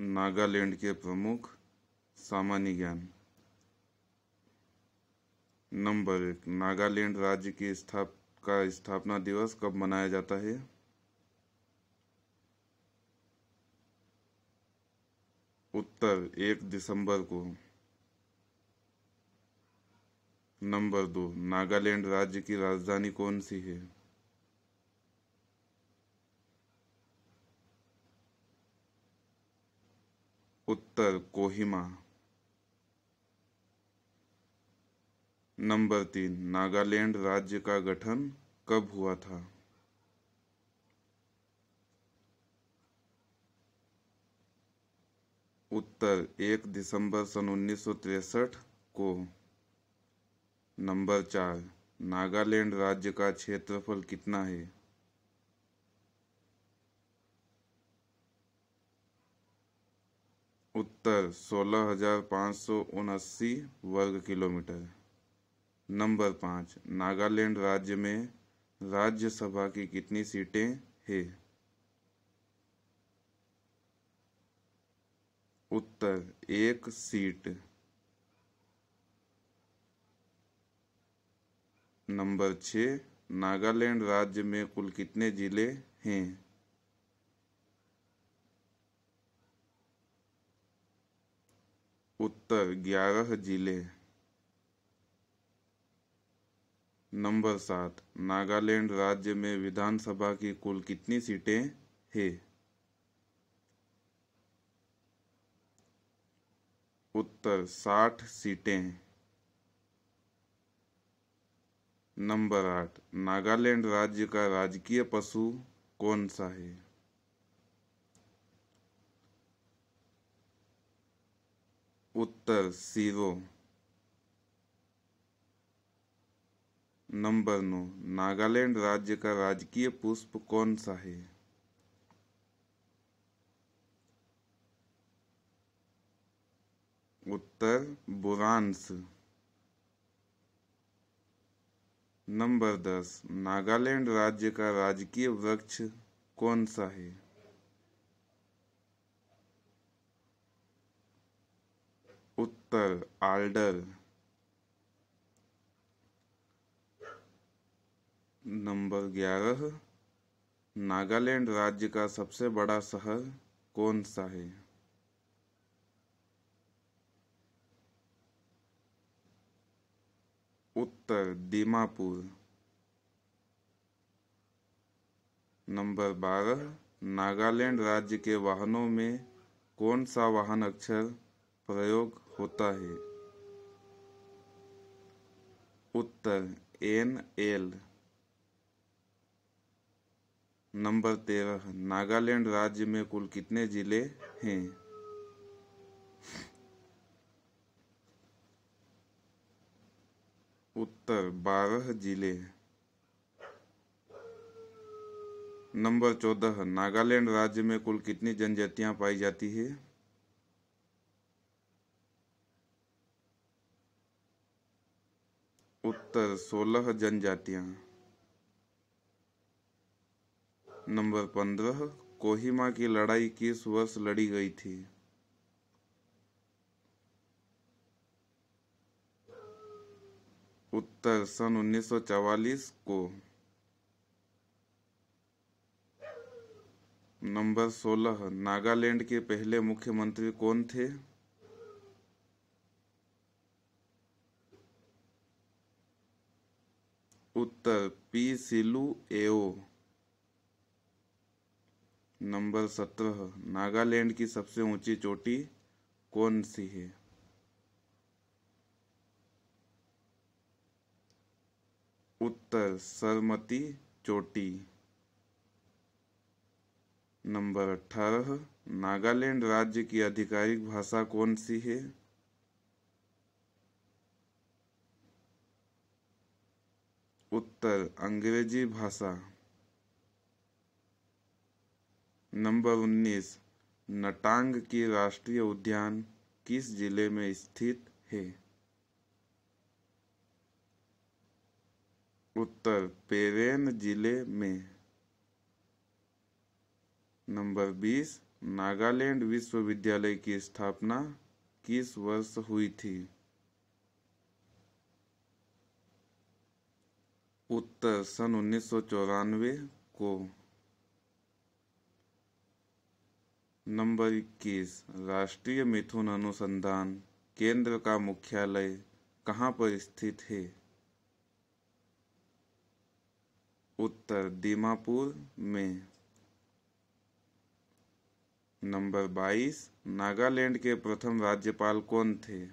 नागालैंड के प्रमुख सामान्य ज्ञान नंबर एक नागालैंड राज्य की स्थाप का स्थापना दिवस कब मनाया जाता है उत्तर एक दिसंबर को नंबर दो नागालैंड राज्य की राजधानी कौन सी है उत्तर कोहिमा नंबर तीन नागालैंड राज्य का गठन कब हुआ था उत्तर एक दिसंबर सन उन्नीस को नंबर चार नागालैंड राज्य का क्षेत्रफल कितना है उत्तर सोलह हजार सौ वर्ग किलोमीटर नंबर पाँच नागालैंड राज्य में राज्यसभा की कितनी सीटें हैं उत्तर एक सीट नंबर छ नागालैंड राज्य में कुल कितने ज़िले हैं उत्तर ग्यारह जिले नंबर सात नागालैंड राज्य में विधानसभा की कुल कितनी सीटें हैं उत्तर साठ सीटें नंबर आठ नागालैंड राज्य का राजकीय पशु कौन सा है उत्तर जीरो नंबर नौ नागालैंड राज्य का राजकीय पुष्प कौन सा है उत्तर बुरांस नंबर दस नागालैंड राज्य का राजकीय वृक्ष कौन सा है अस्तल आल्डल नंबर ग्यारह नागालैंड राज्य का सबसे बड़ा शहर कौन सा है उत्तर दीमापुर नंबर बारह नागालैंड राज्य के वाहनों में कौन सा वाहन अक्षर प्रयोग होता है उत्तर एन एल नंबर तेरह नागालैंड राज्य में कुल कितने जिले हैं उत्तर बारह जिले नंबर चौदह नागालैंड राज्य में कुल कितनी जनजातियां पाई जाती है उत्तर सोलह जनजातिया नंबर पंद्रह कोहिमा की लड़ाई किस वर्ष लड़ी गई थी उत्तर सन 1944 को नंबर 16 नागालैंड के पहले मुख्यमंत्री कौन थे सत्तर पी सिलू एओ नंबर सत्रह नागालैंड की सबसे ऊंची चोटी कौन सी है उत्तर सरमती चोटी नंबर अठारह नागालैंड राज्य की आधिकारिक भाषा कौन सी है उत्तर अंग्रेजी भाषा नंबर 19 नटांग की राष्ट्रीय उद्यान किस जिले में स्थित है उत्तर पेरेन जिले में नंबर 20 नागालैंड विश्वविद्यालय की स्थापना किस वर्ष हुई थी उत्तर सन उन्नीस को नंबर इक्कीस राष्ट्रीय मिथुन अनुसंधान केंद्र का मुख्यालय कहाँ पर स्थित है उत्तर दीमापुर में नंबर बाईस नागालैंड के प्रथम राज्यपाल कौन थे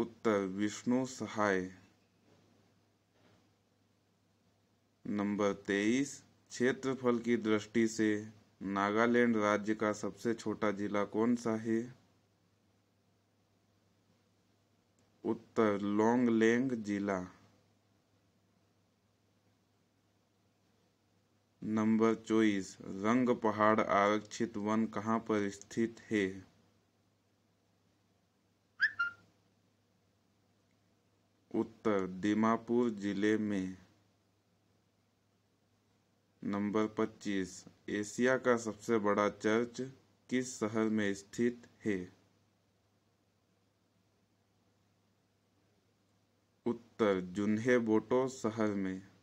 उत्तर विष्णु सहाय नंबर तेईस क्षेत्रफल की दृष्टि से नागालैंड राज्य का सबसे छोटा जिला कौन सा है उत्तर लोंगलेंग जिला नंबर चौबीस रंग पहाड़ आरक्षित वन कहाँ पर स्थित है उत्तर दीमापुर जिले में नंबर 25 एशिया का सबसे बड़ा चर्च किस शहर में स्थित है उत्तर जुन्हे बोटो शहर में